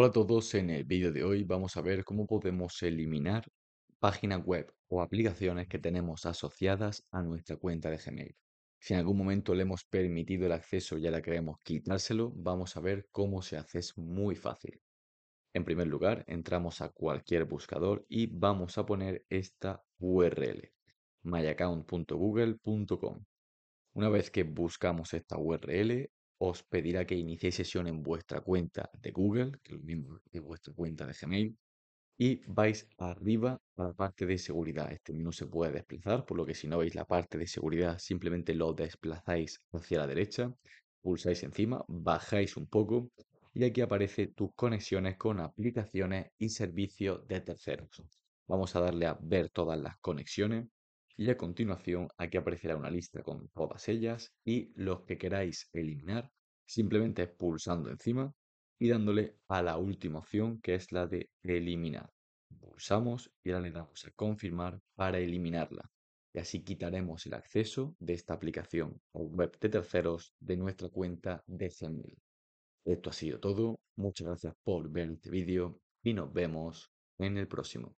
Hola a todos, en el vídeo de hoy vamos a ver cómo podemos eliminar páginas web o aplicaciones que tenemos asociadas a nuestra cuenta de Gmail. Si en algún momento le hemos permitido el acceso y ahora queremos quitárselo, vamos a ver cómo se hace. Es muy fácil. En primer lugar, entramos a cualquier buscador y vamos a poner esta URL, myaccount.google.com. Una vez que buscamos esta URL, os pedirá que iniciéis sesión en vuestra cuenta de Google, que es lo mismo que vuestra cuenta de Gmail, y vais arriba a la parte de seguridad. Este menú se puede desplazar, por lo que si no veis la parte de seguridad, simplemente lo desplazáis hacia la derecha, pulsáis encima, bajáis un poco y aquí aparece tus conexiones con aplicaciones y servicios de terceros. Vamos a darle a ver todas las conexiones y a continuación aquí aparecerá una lista con todas ellas y los que queráis eliminar simplemente pulsando encima y dándole a la última opción que es la de eliminar. Pulsamos y ahora le damos a confirmar para eliminarla y así quitaremos el acceso de esta aplicación o web de terceros de nuestra cuenta de Gmail. Esto ha sido todo, muchas gracias por ver este vídeo y nos vemos en el próximo.